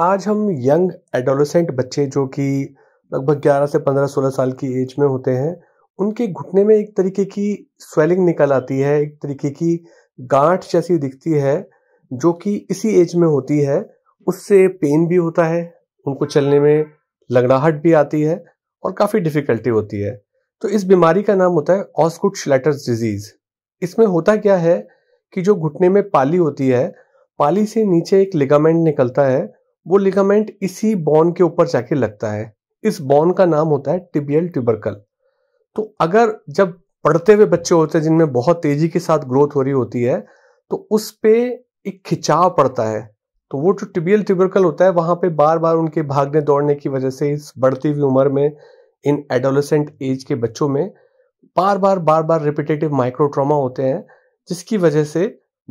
आज हम young adolescent बच्चे जो कि लगभग 11 से 15 16 साल की एज में होते हैं उनके घुटने में एक तरीके की स्वेलिंग निकल आती है एक तरीके की गांठ जैसी दिखती है जो कि इसी एज में होती है उससे पेन भी होता है उनको चलने में लगड़ाहट भी आती है और काफ़ी डिफ़िकल्टी होती है तो इस बीमारी का नाम होता है ऑस्कुट श्लेटर्स डिजीज़ इसमें होता क्या है कि जो घुटने में पाली होती है पाली से नीचे एक लिगामेंट निकलता है वो लिगामेंट इसी बॉन के ऊपर जाके लगता है इस बॉन का नाम होता है टिबियल ट्यूबरकल तो अगर जब पढ़ते हुए बच्चे होते हैं जिनमें बहुत तेजी के साथ ग्रोथ हो रही होती है तो उस पर एक खिंचाव पड़ता है तो वो जो टिबियल ट्यूबरकल होता है वहां पे बार बार उनके भागने दौड़ने की वजह से इस बढ़ती हुई उम्र में इन एडोलसेंट एज के बच्चों में बार बार बार बार रिपीटेटिव माइक्रोट्रामा होते हैं जिसकी वजह से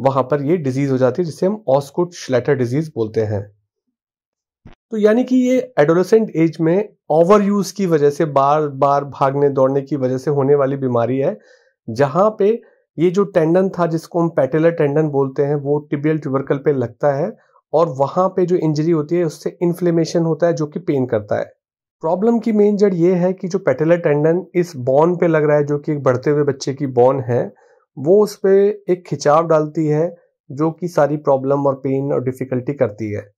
वहां पर ये डिजीज़ हो जाती है जिसे हम ऑस्कुट श्लेटर डिजीज़ बोलते हैं तो यानी कि ये एडोलसेंट एज में ओवर यूज की वजह से बार बार भागने दौड़ने की वजह से होने वाली बीमारी है जहाँ पे ये जो टेंडन था जिसको हम पेटेलर टेंडन बोलते हैं वो टिबियल ट्यूबरकल पे लगता है और वहाँ पे जो इंजरी होती है उससे इन्फ्लेमेशन होता है जो कि पेन करता है प्रॉब्लम की मेन जड़ ये है कि जो पेटेलर टेंडन इस बॉन पे लग रहा है जो कि एक बढ़ते हुए बच्चे की बॉन है वो उस पर एक खिंचाव डालती है जो कि सारी प्रॉब्लम और पेन और डिफिकल्टी करती है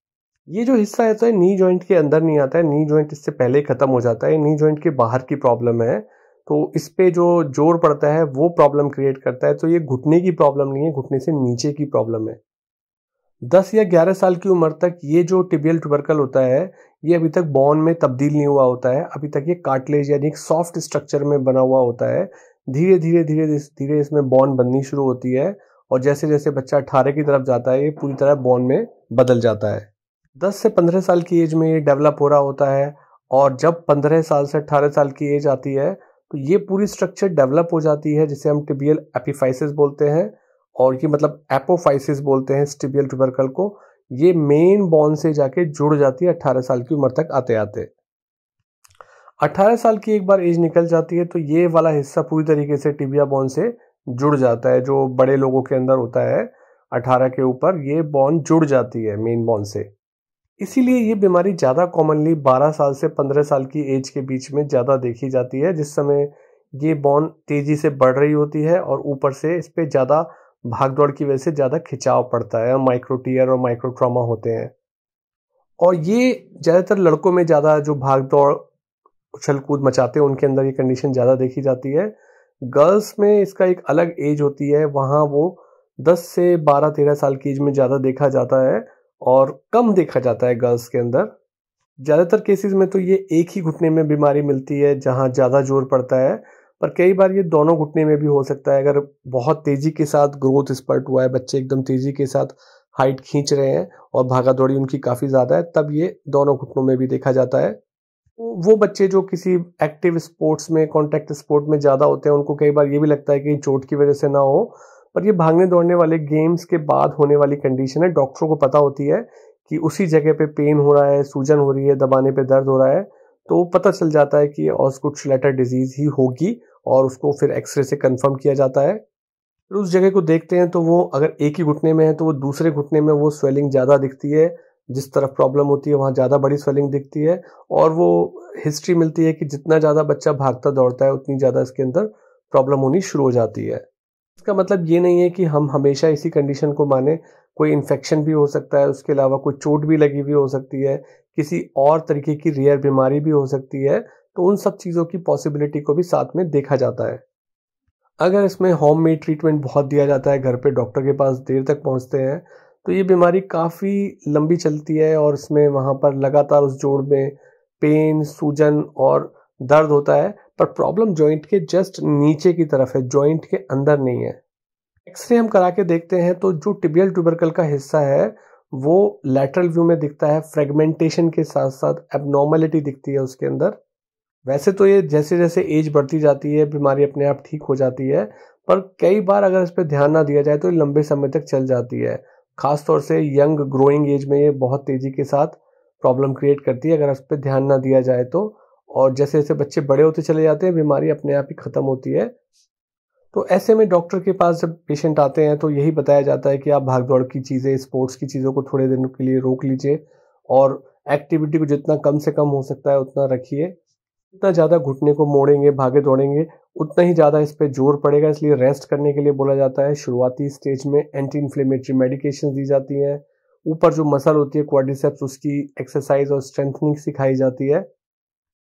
ये जो हिस्सा है तो है नी जॉइंट के अंदर नहीं आता है नी जॉइंट इससे पहले ख़त्म हो जाता है नी जॉइंट के बाहर की प्रॉब्लम है तो इस पर जो जोर पड़ता है वो प्रॉब्लम क्रिएट करता है तो ये घुटने की प्रॉब्लम नहीं है घुटने से नीचे की प्रॉब्लम है दस या ग्यारह साल की उम्र तक ये जो टिबियल ट्यूबरकल होता है ये अभी तक बॉन में तब्दील नहीं हुआ होता है अभी तक ये काटलेज यानी एक सॉफ्ट स्ट्रक्चर में बना हुआ होता है धीरे धीरे धीरे धीरे इसमें बॉन बननी शुरू होती है और जैसे जैसे बच्चा अठारह की तरफ जाता है ये पूरी तरह बॉन में बदल जाता है 10 से 15 साल की एज में ये डेवलप हो रहा होता है और जब 15 साल से 18 साल की एज आती है तो ये पूरी स्ट्रक्चर डेवलप हो जाती है जिसे हम टिबियल एपिफाइसिस बोलते हैं और ये मतलब एपोफाइसिस बोलते हैं स्टिबियल ट्यूबरकल को ये मेन बोन से जाके जुड़ जाती है अट्ठारह साल की उम्र तक आते आते अट्ठारह साल की एक बार एज निकल जाती है तो ये वाला हिस्सा पूरी तरीके से टिबिया बोन से जुड़ जाता है जो बड़े लोगों के अंदर होता है अठारह के ऊपर ये बॉन जुड़ जाती है मेन बॉन से इसीलिए ये बीमारी ज़्यादा कॉमनली 12 साल से 15 साल की एज के बीच में ज़्यादा देखी जाती है जिस समय ये बॉन तेज़ी से बढ़ रही होती है और ऊपर से इस पर ज़्यादा भागदौड़ की वजह से ज़्यादा खिंचाव पड़ता है माइक्रोटियर और माइक्रोट्रामा होते हैं और ये ज़्यादातर लड़कों में ज़्यादा जो भागदौड़ उछल कूद मचाते हैं उनके अंदर ये कंडीशन ज़्यादा देखी जाती है गर्ल्स में इसका एक अलग एज होती है वहाँ वो 10 से 12 13 साल की एज में ज़्यादा देखा जाता है और कम देखा जाता है गर्ल्स के अंदर ज़्यादातर केसेस में तो ये एक ही घुटने में बीमारी मिलती है जहाँ ज़्यादा जोर पड़ता है पर कई बार ये दोनों घुटने में भी हो सकता है अगर बहुत तेज़ी के साथ ग्रोथ स्पर्ट हुआ है बच्चे एकदम तेज़ी के साथ हाइट खींच रहे हैं और भागा दौड़ी उनकी काफ़ी ज़्यादा है तब ये दोनों घुटनों में भी देखा जाता है वो बच्चे जो किसी एक्टिव स्पोर्ट्स में कॉन्टैक्ट स्पोर्ट में ज़्यादा होते हैं उनको कई बार ये भी लगता है कि चोट की वजह से ना हो पर ये भागने दौड़ने वाले गेम्स के बाद होने वाली कंडीशन है डॉक्टरों को पता होती है कि उसी जगह पे पेन हो रहा है सूजन हो रही है दबाने पे दर्द हो रहा है तो पता चल जाता है कि ऑस्कुट लेटर डिजीज़ ही होगी और उसको फिर एक्सरे से कंफर्म किया जाता है फिर उस जगह को देखते हैं तो वो अगर एक ही घुटने में है तो वो दूसरे घुटने में वो स्वेलिंग ज़्यादा दिखती है जिस तरफ प्रॉब्लम होती है वहाँ ज़्यादा बड़ी स्वेलिंग दिखती है और वो हिस्ट्री मिलती है कि जितना ज़्यादा बच्चा भागता दौड़ता है उतनी ज़्यादा इसके अंदर प्रॉब्लम होनी शुरू हो जाती है इसका मतलब ये नहीं है कि हम हमेशा इसी कंडीशन को माने कोई इन्फेक्शन भी हो सकता है उसके अलावा कोई चोट भी लगी हुई हो सकती है किसी और तरीके की रेयर बीमारी भी हो सकती है तो उन सब चीज़ों की पॉसिबिलिटी को भी साथ में देखा जाता है अगर इसमें होम मेड ट्रीटमेंट बहुत दिया जाता है घर पे डॉक्टर के पास देर तक पहुंचते हैं तो ये बीमारी काफ़ी लंबी चलती है और इसमें वहाँ पर लगातार उस जोड़ में पेन सूजन और दर्द होता है पर प्रॉब्लम जॉइंट के जस्ट नीचे की तरफ है जॉइंट के अंदर नहीं है एक्सरे हम करा के देखते हैं तो जो टिबियल ट्यूबरकल का हिस्सा है वो लेटरल व्यू में दिखता है फ्रेगमेंटेशन के साथ साथ एबनॉर्मेलिटी दिखती है उसके अंदर वैसे तो ये जैसे जैसे एज बढ़ती जाती है बीमारी अपने आप ठीक हो जाती है पर कई बार अगर इस पर ध्यान ना दिया जाए तो ये लंबे समय तक चल जाती है खासतौर से यंग ग्रोइंग एज में ये बहुत तेज़ी के साथ प्रॉब्लम क्रिएट करती है अगर इस पर ध्यान ना दिया जाए तो और जैसे जैसे बच्चे बड़े होते चले जाते हैं बीमारी अपने आप ही ख़त्म होती है तो ऐसे में डॉक्टर के पास जब पेशेंट आते हैं तो यही बताया जाता है कि आप भाग दौड़ की चीज़ें स्पोर्ट्स की चीज़ों को थोड़े दिनों के लिए रोक लीजिए और एक्टिविटी को जितना कम से कम हो सकता है उतना रखिए जितना ज़्यादा घुटने को मोड़ेंगे भागे दौड़ेंगे उतना ही ज़्यादा इस पर जोर पड़ेगा इसलिए रेस्ट करने के लिए बोला जाता है शुरुआती स्टेज में एंटी इन्फ्लेमेटरी मेडिकेशन दी जाती हैं ऊपर जो मसल होती है क्वाड्रिसेप्स उसकी एक्सरसाइज और स्ट्रेंथनिंग सिखाई जाती है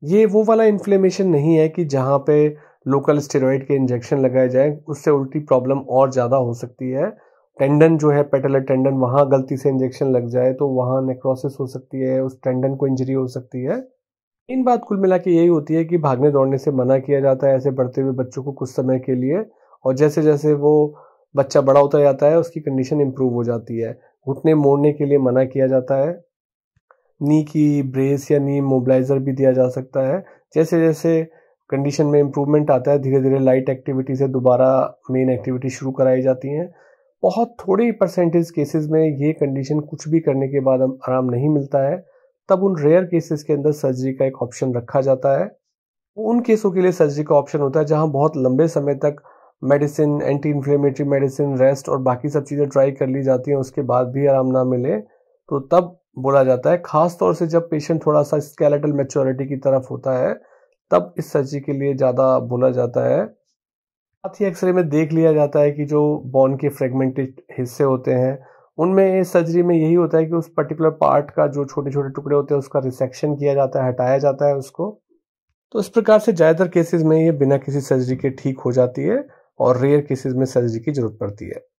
ये वो वाला इन्फ्लेमेशन नहीं है कि जहाँ पे लोकल स्टेरॉइड के इंजेक्शन लगाए जाए उससे उल्टी प्रॉब्लम और ज़्यादा हो सकती है टेंडन जो है पेटल टेंडन वहाँ गलती से इंजेक्शन लग जाए तो वहाँ नेक्रोसिस हो सकती है उस टेंडन को इंजरी हो सकती है इन बात कुल मिला के यही होती है कि भागने दौड़ने से मना किया जाता है ऐसे बढ़ते हुए बच्चों को कुछ समय के लिए और जैसे जैसे वो बच्चा बड़ा होता जाता है उसकी कंडीशन इम्प्रूव हो जाती है घुटने मोड़ने के लिए मना किया जाता है नी की ब्रेस या नी मोबिलाइज़र भी दिया जा सकता है जैसे जैसे कंडीशन में इम्प्रूवमेंट आता है धीरे धीरे लाइट एक्टिविटी से दोबारा मेन एक्टिविटी शुरू कराई जाती हैं बहुत थोड़ी परसेंटेज केसेस में ये कंडीशन कुछ भी करने के बाद आराम नहीं मिलता है तब उन रेयर केसेस के अंदर सर्जरी का एक ऑप्शन रखा जाता है उन केसों के लिए सर्जरी का ऑप्शन होता है जहाँ बहुत लंबे समय तक medicine anti inflammatory medicine rest और बाकी सब चीज़ें ट्राई कर ली जाती हैं उसके बाद भी आराम ना मिले तो तब बोला जाता है खास तौर से जब पेशेंट थोड़ा सा स्केलेटल मेच्योरिटी की तरफ होता है तब इस सर्जरी के लिए ज़्यादा बोला जाता है साथ ही एक्सरे में देख लिया जाता है कि जो बोन के फ्रेगमेंटेड हिस्से होते हैं उनमें सर्जरी में यही होता है कि उस पर्टिकुलर पार्ट का जो छोटे छोटे टुकड़े होते हैं उसका रिसेक्शन किया जाता है हटाया जाता है उसको तो इस प्रकार से ज़्यादातर केसेस में ये बिना किसी सर्जरी के ठीक हो जाती है और रेयर केसेस में सर्जरी की ज़रूरत पड़ती है